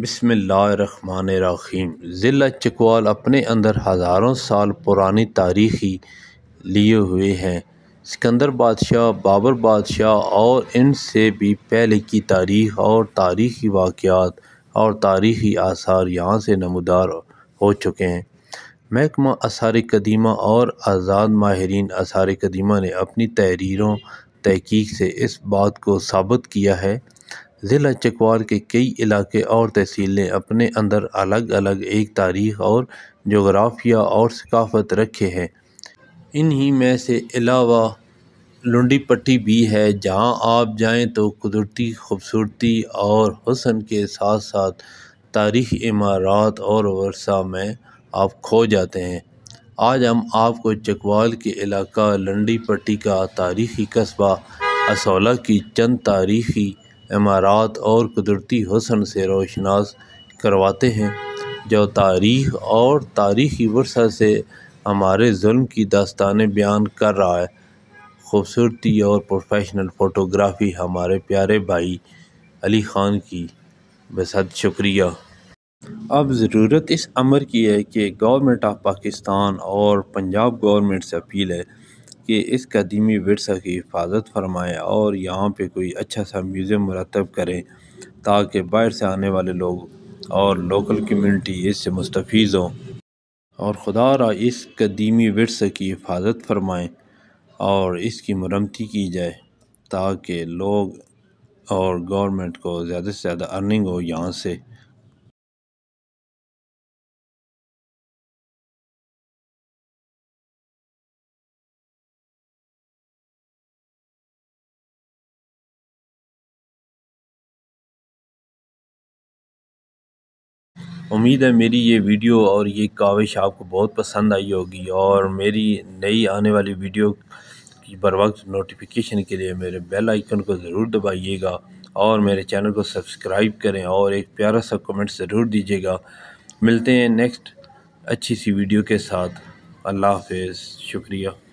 बसमीम ज़िला चकवाल अपने अंदर हज़ारों साल पुरानी तारीखी लिए हुए हैं सिकंदर बादशाह बाबर बादशाह और इनसे भी पहले की तारीख और तारीखी वाक़ात और तारीखी आसार यहाँ से नमदार हो चुके हैं महकमा आसार कदीमा और आज़ाद माहरीन आसार कदीमा ने अपनी तहरीरों तहकीक से इस बात को साबित किया है ज़िला चकवाल के कई इलाके और तहसीलें अपने अंदर अलग अलग एक तारीख़ और जोग्राफिया और सकाफ़त रखे हैं इन्हीं में से अलावा लुंडी पट्टी भी है जहां आप जाएं तो कुदरती खूबसूरती और हसन के साथ साथ तारीख इमारत और वर्षा में आप खो जाते हैं आज हम आपको चकवाल के इलाका लंडी पट्टी का तारीखी कस्बा असौला की चंद तारीखी इमारात और कुदरती हसन से रोशनास करवाते हैं जो तारीख़ और तारीख़ी वर्षा से हमारे जुल्म की दास्तान बयान कर रहा है खूबसूरती और प्रोफेशनल फ़ोटोग्राफ़ी हमारे प्यारे भाई अली ख़ान की बेसद शुक्रिया अब ज़रूरत इस अमर की है कि गवर्नमेंट ऑफ पाकिस्तान और पंजाब गवर्नमेंट से अपील है कि इस कदीमी वरसा की हिफाजत फरमाएँ और यहाँ पर कोई अच्छा सा म्यूज़ियम मरतब करें ताकि बाहर से आने वाले लोग और लोकल कम्यूनिटी इससे मुस्तफ़ हों और खुदा रहा इस कदीमी वरसा की हिफाजत फरमाएँ और इसकी मरम्मती की जाए ताकि लोग और गवर्नमेंट को ज़्यादा से ज़्यादा अर्निंग हो यहाँ से उम्मीद है मेरी ये वीडियो और ये काविश आपको बहुत पसंद आई होगी और मेरी नई आने वाली वीडियो की बर वक्त नोटिफिकेशन के लिए मेरे बेल आइकन को ज़रूर दबाइएगा और मेरे चैनल को सब्सक्राइब करें और एक प्यारा सा कमेंट ज़रूर दीजिएगा मिलते हैं नेक्स्ट अच्छी सी वीडियो के साथ अल्लाह हाफ शुक्रिया